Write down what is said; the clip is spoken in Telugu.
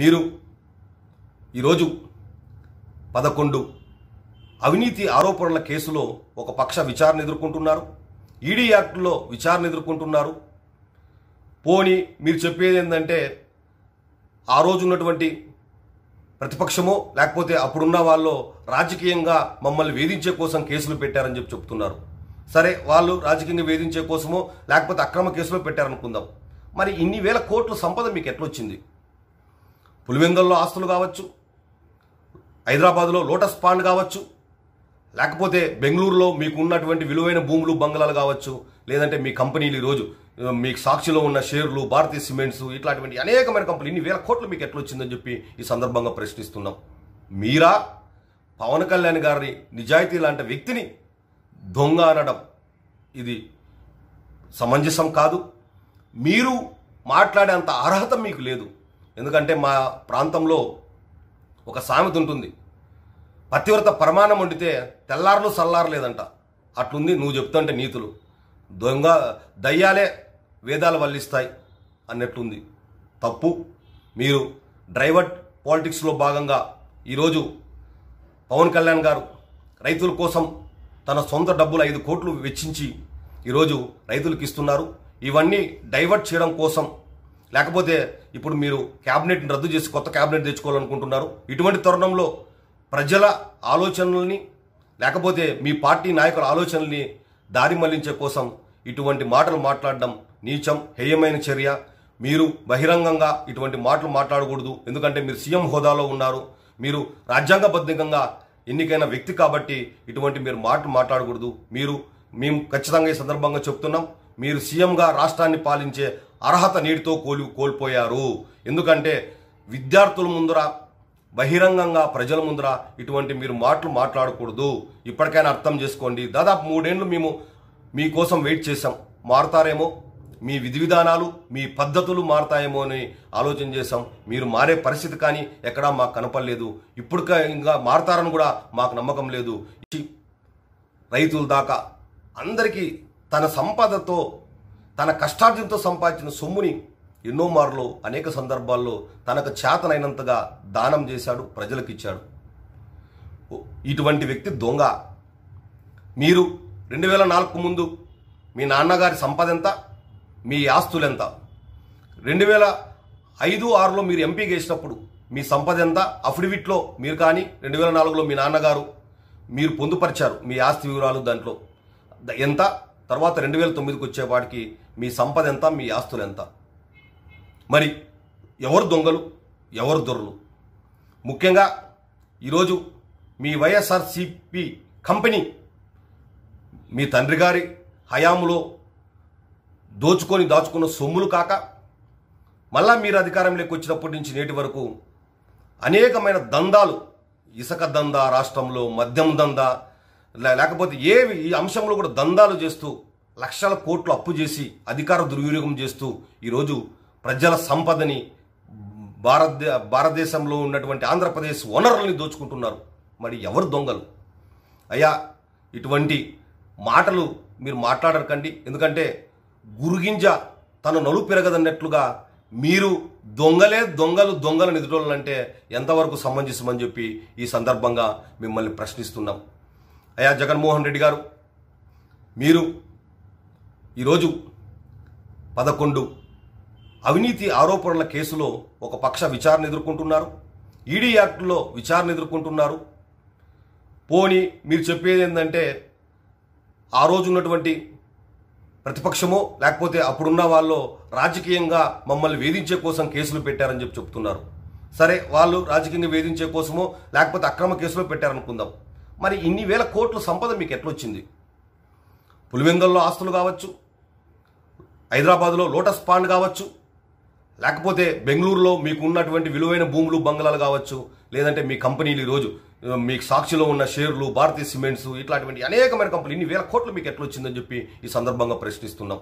మీరు ఈరోజు పదకొండు అవినీతి ఆరోపణల కేసులో ఒక పక్ష విచారణ ఎదుర్కొంటున్నారు ఈడీ యాక్ట్లో విచారణ ఎదుర్కొంటున్నారు పోని మీరు చెప్పేది ఏంటంటే ఆ రోజు ఉన్నటువంటి ప్రతిపక్షమో లేకపోతే అప్పుడున్న వాళ్ళు రాజకీయంగా మమ్మల్ని వేధించే కోసం కేసులు పెట్టారని చెప్పి చెప్తున్నారు సరే వాళ్ళు రాజకీయంగా వేధించే కోసమో లేకపోతే అక్రమ కేసులో పెట్టారనుకుందాం మరి ఇన్ని వేల కోట్ల సంపద మీకు ఎట్లొచ్చింది పులివెందుల్లో ఆస్తులు కావచ్చు హైదరాబాద్లో లోటస్ పాండ్ కావచ్చు లేకపోతే బెంగళూరులో మీకు ఉన్నటువంటి విలువైన భూములు బంగ్లాలు కావచ్చు లేదంటే మీ కంపెనీలు ఈరోజు మీకు సాక్షిలో ఉన్న షేర్లు భారతీయ సిమెంట్స్ ఇట్లాంటివంటి అనేకమైన కంపెనీలు ఇన్ని వేల కోట్లు మీకు ఎట్లొచ్చిందని చెప్పి ఈ సందర్భంగా ప్రశ్నిస్తున్నాం మీరా పవన్ కళ్యాణ్ గారిని నిజాయితీ లాంటి వ్యక్తిని దొంగ అనడం ఇది సమంజసం కాదు మీరు మాట్లాడేంత అర్హత మీకు లేదు ఎందుకంటే మా ప్రాంతంలో ఒక సామెత ఉంటుంది పతివ్రత ప్రమాణం వండితే తెల్లారులు సల్లారలేదంట అట్లుంది నువ్వు చెప్తుంటే నీతులు దొంగ దయ్యాలే వేదాలు వల్లిస్తాయి అన్నట్లుంది తప్పు మీరు డ్రైవర్ పాలిటిక్స్లో భాగంగా ఈరోజు పవన్ కళ్యాణ్ గారు రైతుల కోసం తన సొంత డబ్బులు ఐదు కోట్లు వెచ్చించి ఈరోజు రైతులకు ఇస్తున్నారు ఇవన్నీ డైవర్ట్ చేయడం కోసం లేకపోతే ఇప్పుడు మీరు క్యాబినెట్ని రద్దు చేసి కొత్త క్యాబినెట్ తెచ్చుకోవాలనుకుంటున్నారు ఇటువంటి తరుణంలో ప్రజల ఆలోచనల్ని లేకపోతే మీ పార్టీ నాయకుల ఆలోచనల్ని దారి మళ్లించే కోసం ఇటువంటి మాటలు మాట్లాడడం నీచం హేయమైన చర్య మీరు బహిరంగంగా ఇటువంటి మాటలు మాట్లాడకూడదు ఎందుకంటే మీరు సీఎం హోదాలో ఉన్నారు మీరు రాజ్యాంగబద్ధంగా ఎన్నికైన వ్యక్తి కాబట్టి ఇటువంటి మీరు మాటలు మాట్లాడకూడదు మీరు మేము ఖచ్చితంగా ఈ సందర్భంగా చెప్తున్నాం మీరు సీఎంగా రాష్ట్రాన్ని పాలించే అర్హత నీటితో కోలి కోల్పోయారు ఎందుకంటే విద్యార్థుల ముందర బహిరంగంగా ప్రజల ముందర ఇటువంటి మీరు మాటలు మాట్లాడకూడదు ఇప్పటికైనా అర్థం చేసుకోండి దాదాపు మూడేళ్లు మేము మీకోసం వెయిట్ చేశాం మారుతారేమో మీ విధి విధానాలు మీ పద్ధతులు మారతాయేమో అని ఆలోచన చేశాం మీరు మారే పరిస్థితి కానీ ఎక్కడా మాకు కనపడలేదు ఇప్పుడు ఇంకా మారతారని కూడా మాకు నమ్మకం లేదు రైతుల దాకా అందరికీ తన సంపదతో తన కష్టార్జనతో సంపాదించిన సొమ్ముని ఎన్నో మార్లు అనేక సందర్భాల్లో తనకు చేతనైనంతగా దానం చేశాడు ప్రజలకిచ్చాడు ఇటువంటి వ్యక్తి దొంగ మీరు రెండు వేల నాలుగు ముందు మీ నాన్నగారి సంపద ఎంత మీ ఆస్తులు ఎంత రెండు వేల ఐదు ఆరులో మీరు ఎంపీ గేసినప్పుడు మీ సంపద ఎంత అఫిడవిట్లో మీరు కానీ రెండు వేల నాలుగులో మీ నాన్నగారు మీరు పొందుపరిచారు మీ ఆస్తి వివరాలు దాంట్లో ఎంత తర్వాత రెండు వేల తొమ్మిదికి వచ్చేవాడికి మీ సంపద ఎంత మీ ఆస్తులు ఎంత మరి ఎవరు దొంగలు ఎవరు దొర్రు ముఖ్యంగా ఈరోజు మీ వైఎస్ఆర్సిపి కంపెనీ మీ తండ్రి గారి హయాంలో దోచుకొని దాచుకున్న సొమ్ములు కాక మళ్ళా మీరు అధికారంలోకి వచ్చినప్పటి నుంచి నేటి వరకు అనేకమైన దందాలు ఇసుక దందా రాష్ట్రంలో మద్యం దందా లేకపోతే ఏ ఈ అంశంలో కూడా దందాలు చేస్తూ లక్షల కోట్లు అప్పు చేసి అధికార దుర్వినియోగం చేస్తూ ఈరోజు ప్రజల సంపదని భారత భారతదేశంలో ఉన్నటువంటి ఆంధ్రప్రదేశ్ వనరుల్ని దోచుకుంటున్నారు మరి ఎవరు దొంగలు అయ్యా ఇటువంటి మాటలు మీరు మాట్లాడకండి ఎందుకంటే గురుగింజ తను నలు పెరగదన్నట్లుగా మీరు దొంగలే దొంగలు దొంగలు నిధులంటే ఎంతవరకు సమంజసమని చెప్పి ఈ సందర్భంగా మిమ్మల్ని ప్రశ్నిస్తున్నాం అయా జగన్మోహన్ రెడ్డి గారు మీరు ఈరోజు పదకొండు అవినీతి ఆరోపణల కేసులో ఒక పక్ష విచారణ ఎదుర్కొంటున్నారు ఈడీ యాక్ట్లో విచారణ ఎదుర్కొంటున్నారు పోని మీరు చెప్పేది ఏంటంటే ఆ రోజు ఉన్నటువంటి ప్రతిపక్షమో లేకపోతే అప్పుడున్న వాళ్ళు రాజకీయంగా మమ్మల్ని వేధించే కోసం కేసులు పెట్టారని చెప్పి చెప్తున్నారు సరే వాళ్ళు రాజకీయంగా వేధించే కోసమో లేకపోతే అక్రమ కేసులో పెట్టారనుకుందాం మరి ఇన్ని వేల కోట్ల సంపద మీకు ఎట్లొచ్చింది పులివెందుల్లో ఆస్తులు కావచ్చు హైదరాబాద్లో లోటస్ పాండ్ కావచ్చు లేకపోతే బెంగళూరులో మీకు ఉన్నటువంటి విలువైన భూములు బంగ్లాలు కావచ్చు లేదంటే మీ కంపెనీలు ఈరోజు మీకు సాక్షిలో ఉన్న షేర్లు భారతీయ సిమెంట్స్ ఇట్లాంటివంటి అనేకమైన కంపెనీలు ఇన్ని వేల కోట్లు మీకు ఎట్లొచ్చిందని చెప్పి ఈ సందర్భంగా ప్రశ్నిస్తున్నాం